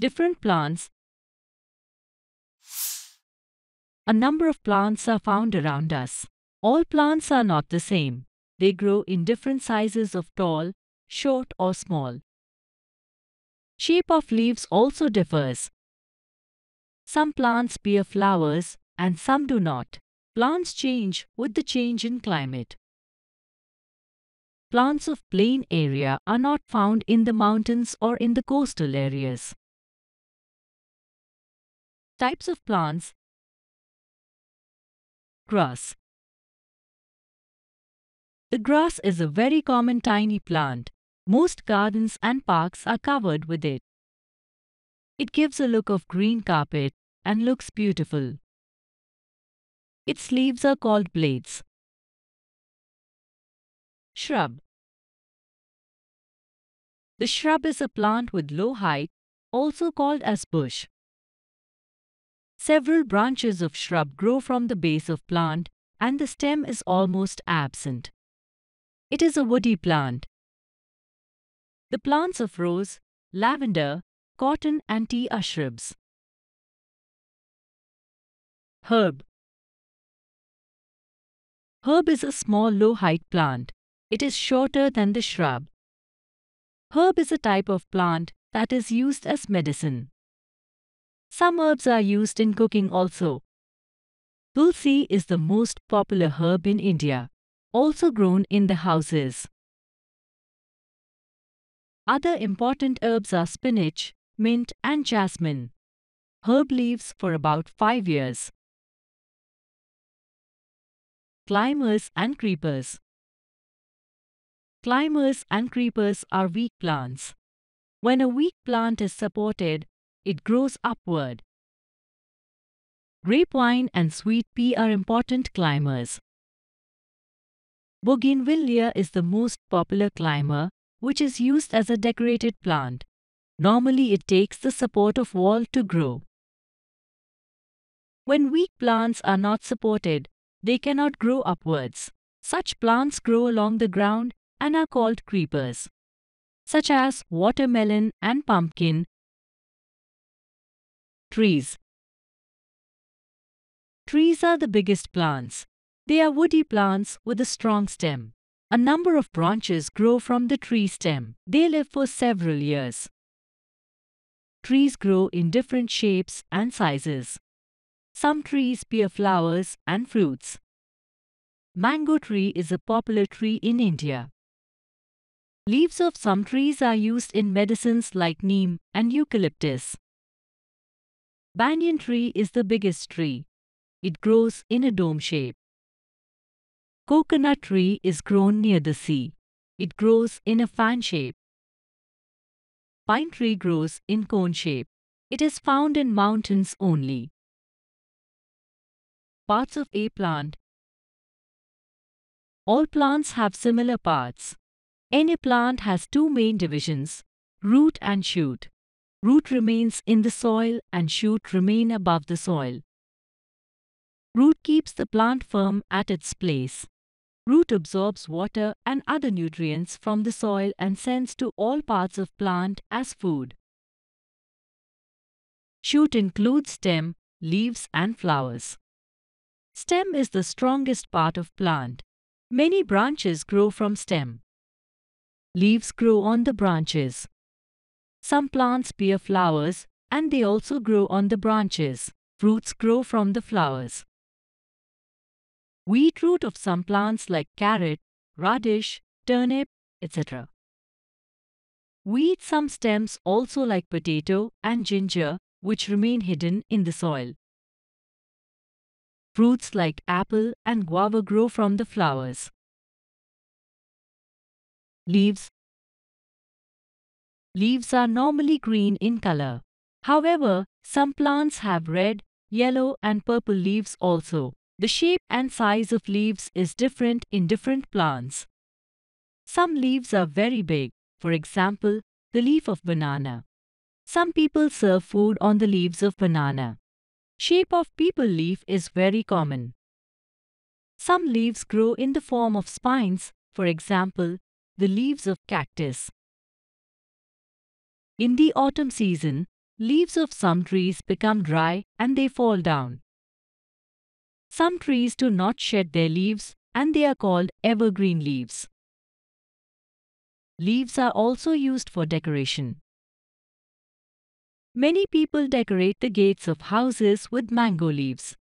different plants. A number of plants are found around us. All plants are not the same. They grow in different sizes of tall, short or small. Shape of leaves also differs. Some plants bear flowers and some do not. Plants change with the change in climate. Plants of plain area are not found in the mountains or in the coastal areas. Types of plants Grass The grass is a very common tiny plant. Most gardens and parks are covered with it. It gives a look of green carpet and looks beautiful. Its leaves are called blades. Shrub The shrub is a plant with low height, also called as bush. Several branches of shrub grow from the base of plant and the stem is almost absent. It is a woody plant. The plants of rose, lavender, cotton and tea are shrubs. Herb Herb is a small low-height plant. It is shorter than the shrub. Herb is a type of plant that is used as medicine. Some herbs are used in cooking also. Tulsi is the most popular herb in India, also grown in the houses. Other important herbs are spinach, mint and jasmine. Herb leaves for about 5 years. Climbers and creepers Climbers and creepers are weak plants. When a weak plant is supported, it grows upward. Grapevine and sweet pea are important climbers. Bougainvillea is the most popular climber, which is used as a decorated plant. Normally it takes the support of wall to grow. When weak plants are not supported, they cannot grow upwards. Such plants grow along the ground and are called creepers. Such as watermelon and pumpkin Trees Trees are the biggest plants. They are woody plants with a strong stem. A number of branches grow from the tree stem. They live for several years. Trees grow in different shapes and sizes. Some trees bear flowers and fruits. Mango tree is a popular tree in India. Leaves of some trees are used in medicines like neem and eucalyptus. Banyan tree is the biggest tree. It grows in a dome shape. Coconut tree is grown near the sea. It grows in a fan shape. Pine tree grows in cone shape. It is found in mountains only. Parts of a plant All plants have similar parts. Any plant has two main divisions, root and shoot. Root remains in the soil and shoot remain above the soil. Root keeps the plant firm at its place. Root absorbs water and other nutrients from the soil and sends to all parts of plant as food. Shoot includes stem, leaves and flowers. Stem is the strongest part of plant. Many branches grow from stem. Leaves grow on the branches. Some plants bear flowers, and they also grow on the branches. Fruits grow from the flowers. Wheat root of some plants like carrot, radish, turnip, etc. Weed some stems also like potato and ginger, which remain hidden in the soil. Fruits like apple and guava grow from the flowers. Leaves Leaves are normally green in color. However, some plants have red, yellow and purple leaves also. The shape and size of leaves is different in different plants. Some leaves are very big, for example, the leaf of banana. Some people serve food on the leaves of banana. Shape of people leaf is very common. Some leaves grow in the form of spines, for example, the leaves of cactus. In the autumn season, leaves of some trees become dry and they fall down. Some trees do not shed their leaves and they are called evergreen leaves. Leaves are also used for decoration. Many people decorate the gates of houses with mango leaves.